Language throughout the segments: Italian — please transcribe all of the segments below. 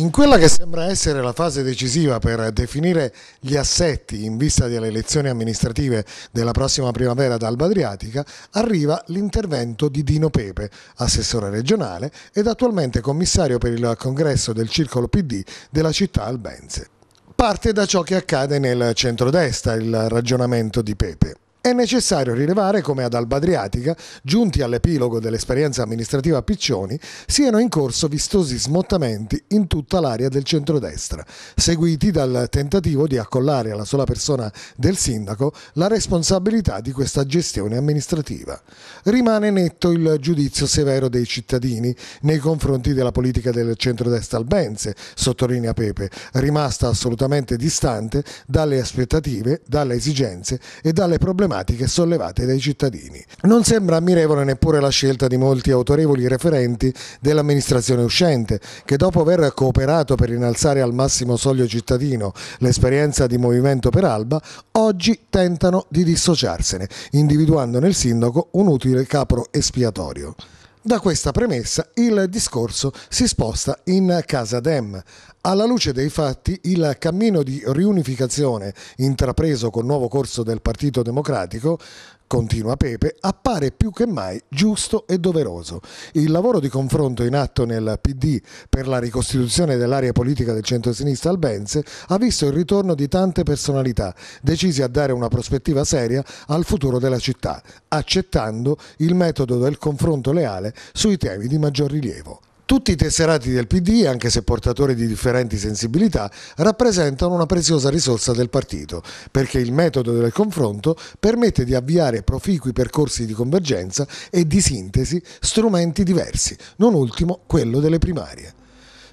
In quella che sembra essere la fase decisiva per definire gli assetti in vista delle elezioni amministrative della prossima primavera ad Alba Adriatica, arriva l'intervento di Dino Pepe, assessore regionale ed attualmente commissario per il congresso del circolo PD della città albense. Parte da ciò che accade nel centrodestra il ragionamento di Pepe. È necessario rilevare come ad Alba Adriatica, giunti all'epilogo dell'esperienza amministrativa a Piccioni, siano in corso vistosi smottamenti in tutta l'area del centrodestra, seguiti dal tentativo di accollare alla sola persona del sindaco la responsabilità di questa gestione amministrativa. Rimane netto il giudizio severo dei cittadini nei confronti della politica del centrodestra albense, sottolinea Pepe, rimasta assolutamente distante dalle aspettative, dalle esigenze e dalle problematiche problematiche sollevate dai cittadini. Non sembra ammirevole neppure la scelta di molti autorevoli referenti dell'amministrazione uscente, che dopo aver cooperato per innalzare al massimo soglio cittadino l'esperienza di Movimento per Alba, oggi tentano di dissociarsene, individuando nel sindaco un utile capro espiatorio. Da questa premessa il discorso si sposta in casa Dem, alla luce dei fatti, il cammino di riunificazione intrapreso col nuovo corso del Partito Democratico continua Pepe, appare più che mai giusto e doveroso. Il lavoro di confronto in atto nel PD per la ricostituzione dell'area politica del centro-sinistra albense ha visto il ritorno di tante personalità decisi a dare una prospettiva seria al futuro della città, accettando il metodo del confronto leale sui temi di maggior rilievo. Tutti i tesserati del PD, anche se portatori di differenti sensibilità, rappresentano una preziosa risorsa del partito, perché il metodo del confronto permette di avviare proficui percorsi di convergenza e di sintesi strumenti diversi, non ultimo quello delle primarie.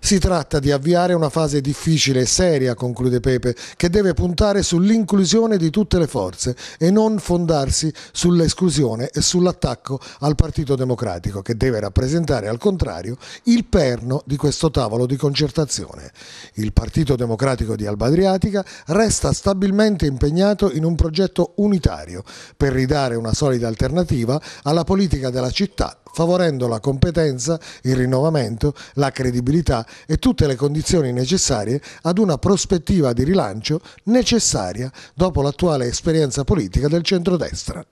Si tratta di avviare una fase difficile e seria, conclude Pepe, che deve puntare sull'inclusione di tutte le forze e non fondarsi sull'esclusione e sull'attacco al Partito Democratico, che deve rappresentare al contrario il perno di questo tavolo di concertazione. Il Partito Democratico di Alba Adriatica resta stabilmente impegnato in un progetto unitario per ridare una solida alternativa alla politica della città favorendo la competenza, il rinnovamento, la credibilità e tutte le condizioni necessarie ad una prospettiva di rilancio necessaria dopo l'attuale esperienza politica del centrodestra.